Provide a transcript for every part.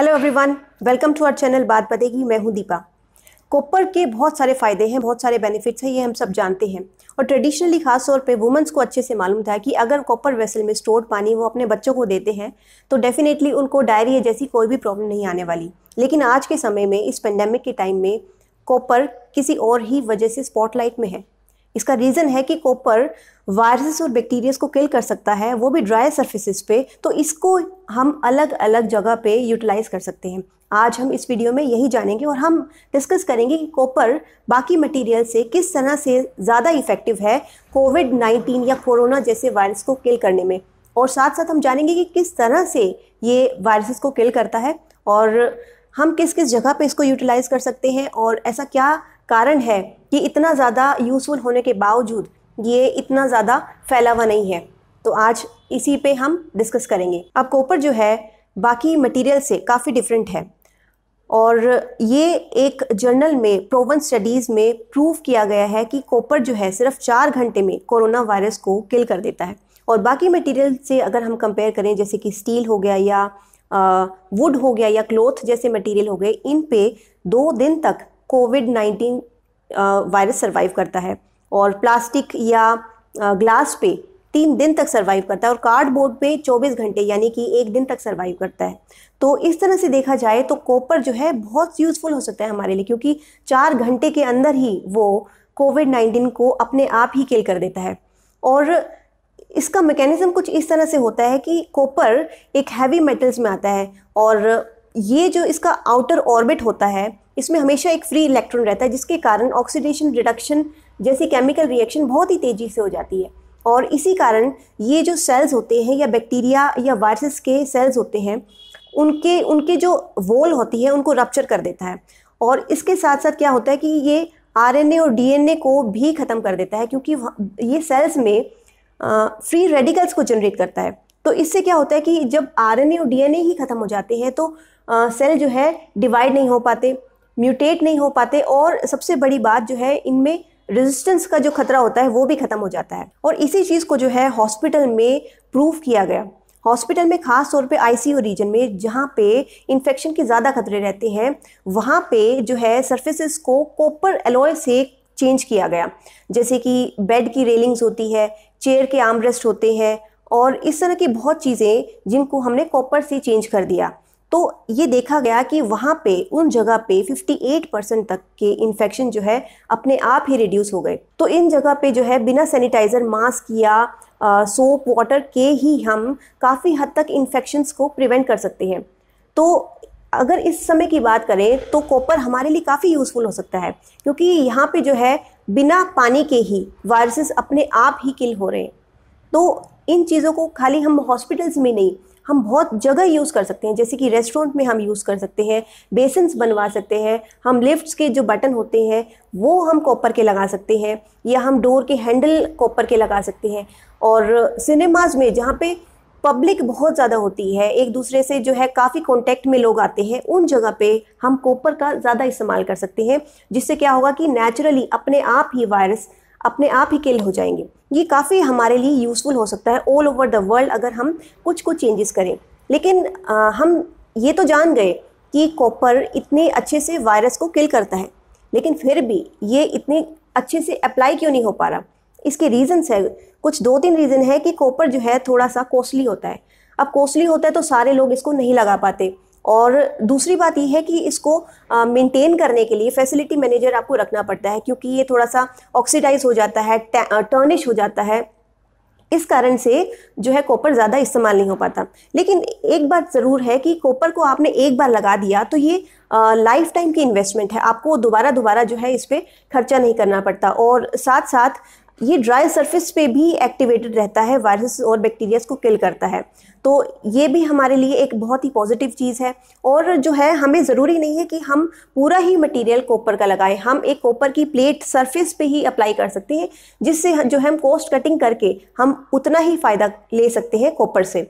hello everyone welcome to our channel बात बतेगी मैं हूं दीपा कॉपर के बहुत सारे फ़ायदे हैं बहुत सारे बेनिफिट्स हैं ये हम सब जानते हैं और ट्रेडिशनली खास तौर पे वुमेंस को अच्छे से मालूम था कि अगर कॉपर वेसल में स्टोर्ड पानी वो अपने बच्चों को देते हैं तो डेफिनेटली उनको डायरिया जैसी कोई भी प्रॉब्लम नहीं आने वाली लेकिन आज के समय में इस पेंडेमिक के टाइम में कॉपर किसी और ही वजह से स्पॉटलाइट में है इसका रीज़न है कि कॉपर वायरसेस और बैक्टीरियाज को किल कर सकता है वो भी ड्राई सर्फेसिस पे तो इसको हम अलग अलग जगह पे यूटिलाइज कर सकते हैं आज हम इस वीडियो में यही जानेंगे और हम डिस्कस करेंगे कि कॉपर बाकी मटेरियल से किस तरह से ज़्यादा इफेक्टिव है कोविड नाइन्टीन या कोरोना जैसे वायरस को किल करने में और साथ साथ हम जानेंगे कि किस तरह से ये वायरसेस को किल करता है और हम किस किस जगह पे इसको यूटिलाइज़ कर सकते हैं और ऐसा क्या कारण है कि इतना ज़्यादा यूज़फुल होने के बावजूद ये इतना ज़्यादा फैला हुआ नहीं है तो आज इसी पे हम डिस्कस करेंगे अब कॉपर जो है बाकी मटेरियल से काफ़ी डिफरेंट है और ये एक जर्नल में प्रोवन स्टडीज़ में प्रूव किया गया है कि कॉपर जो है सिर्फ चार घंटे में कोरोना वायरस को किल कर देता है और बाकी मटेरियल से अगर हम कंपेयर करें जैसे कि स्टील हो गया या वुड हो गया या क्लोथ जैसे मटेरियल हो गए इन पे दो दिन तक कोविड नाइन्टीन वायरस सर्वाइव करता है और प्लास्टिक या ग्लास पे तीन दिन तक सर्वाइव करता है और कार्डबोर्ड पे 24 घंटे यानी कि एक दिन तक सर्वाइव करता है तो इस तरह से देखा जाए तो कॉपर जो है बहुत यूज़फुल हो सकता है हमारे लिए क्योंकि चार घंटे के अंदर ही वो कोविड नाइन्टीन को अपने आप ही किल कर देता है और इसका मैकेनिज़्म कुछ इस तरह से होता है कि कॉपर एक हैवी मेटल्स में आता है और ये जो इसका आउटर ऑर्बिट होता है इसमें हमेशा एक फ्री इलेक्ट्रॉन रहता है जिसके कारण ऑक्सीडेशन रिडक्शन जैसी केमिकल रिएक्शन बहुत ही तेज़ी से हो जाती है और इसी कारण ये जो सेल्स होते हैं या बैक्टीरिया या वायरसेस के सेल्स होते हैं उनके उनके जो वोल होती है उनको रप्चर कर देता है और इसके साथ साथ क्या होता है कि ये आर और डी को भी ख़त्म कर देता है क्योंकि ये सेल्स में फ्री रेडिकल्स को जनरेट करता है तो इससे क्या होता है कि जब आर और डी ही ख़त्म हो जाते हैं तो सेल जो है डिवाइड नहीं हो पाते म्यूटेट नहीं हो पाते और सबसे बड़ी बात जो है इनमें रेजिस्टेंस का जो खतरा होता है वो भी ख़त्म हो जाता है और इसी चीज़ को जो है हॉस्पिटल में प्रूव किया गया हॉस्पिटल में खास तौर पे आईसीयू रीजन में जहाँ पे इन्फेक्शन के ज़्यादा खतरे रहते हैं वहाँ पे जो है सर्फेसिस को कॉपर एलोय से चेंज किया गया जैसे कि बेड की रेलिंग्स होती है चेयर के रेस्ट होते हैं और इस तरह की बहुत चीज़ें जिनको हमने कॉपर से चेंज कर दिया तो ये देखा गया कि वहाँ पे उन जगह पे 58 परसेंट तक के इन्फेक्शन जो है अपने आप ही रिड्यूस हो गए तो इन जगह पे जो है बिना सैनिटाइज़र मास्क या सोप वाटर के ही हम काफ़ी हद तक इन्फेक्शन्स को प्रिवेंट कर सकते हैं तो अगर इस समय की बात करें तो कॉपर हमारे लिए काफ़ी यूज़फुल हो सकता है क्योंकि यहाँ पे जो है बिना पानी के ही वायरसेस अपने आप ही किल हो रहे हैं तो इन चीज़ों को खाली हम हॉस्पिटल्स में नहीं हम बहुत जगह यूज़ कर सकते हैं जैसे कि रेस्टोरेंट में हम यूज़ कर सकते हैं बेसन्स बनवा सकते हैं हम लिफ्ट्स के जो बटन होते हैं वो हम कॉपर के लगा सकते हैं या हम डोर के हैंडल कॉपर के लगा सकते हैं और सिनेमाज में जहाँ पे पब्लिक बहुत ज़्यादा होती है एक दूसरे से जो है काफ़ी कॉन्टैक्ट में लोग आते हैं उन जगह पे हम कॉपर का ज़्यादा इस्तेमाल कर सकते हैं जिससे क्या होगा कि नेचुरली अपने आप ही वायरस अपने आप ही किल हो जाएंगे ये काफ़ी हमारे लिए यूज़फुल हो सकता है ऑल ओवर द वर्ल्ड अगर हम कुछ कुछ चेंजेस करें लेकिन आ, हम ये तो जान गए कि कॉपर इतने अच्छे से वायरस को किल करता है लेकिन फिर भी ये इतने अच्छे से अप्लाई क्यों नहीं हो पा रहा इसके रीज़न्स है कुछ दो तीन रीज़न है कि कॉपर जो है थोड़ा सा कॉस्टली होता है अब कॉस्टली होता है तो सारे लोग इसको नहीं लगा पाते और दूसरी बात यह है कि इसको मेंटेन करने के लिए फैसिलिटी मैनेजर आपको रखना पड़ता है क्योंकि ये थोड़ा सा ऑक्सीडाइज हो जाता है टर्निश हो जाता है इस कारण से जो है कॉपर ज़्यादा इस्तेमाल नहीं हो पाता लेकिन एक बात ज़रूर है कि कॉपर को आपने एक बार लगा दिया तो ये लाइफ टाइम की इन्वेस्टमेंट है आपको दोबारा दोबारा जो है इस पर खर्चा नहीं करना पड़ता और साथ साथ ये ड्राई सरफेस पे भी एक्टिवेटेड रहता है वायरसेस और बैक्टीरियाज को किल करता है तो ये भी हमारे लिए एक बहुत ही पॉजिटिव चीज़ है और जो है हमें ज़रूरी नहीं है कि हम पूरा ही मटेरियल कॉपर का लगाएं हम एक कॉपर की प्लेट सरफेस पे ही अप्लाई कर सकते हैं जिससे जो है हम कॉस्ट कटिंग करके हम उतना ही फ़ायदा ले सकते हैं कॉपर से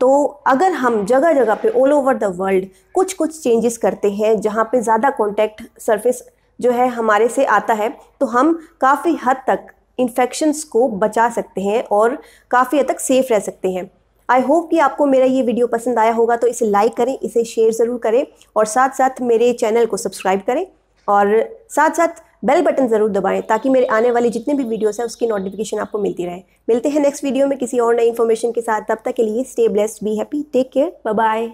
तो अगर हम जगह जगह पे ऑल ओवर द वर्ल्ड कुछ कुछ चेंजेस करते हैं जहाँ पे ज़्यादा कॉन्टैक्ट सरफेस जो है हमारे से आता है तो हम काफ़ी हद तक इन्फेक्शंस को बचा सकते हैं और काफ़ी हद तक सेफ रह सकते हैं आई होप कि आपको मेरा ये वीडियो पसंद आया होगा तो इसे लाइक करें इसे शेयर ज़रूर करें और साथ साथ मेरे चैनल को सब्सक्राइब करें और साथ साथ बेल बटन ज़रूर दबाएं ताकि मेरे आने वाले जितने भी वीडियोस हैं उसकी नोटिफिकेशन आपको मिलती रहे मिलते हैं नेक्स्ट वीडियो में किसी और नई इन्फॉर्मेशन के साथ तब तक के लिए stay blessed be happy take care bye bye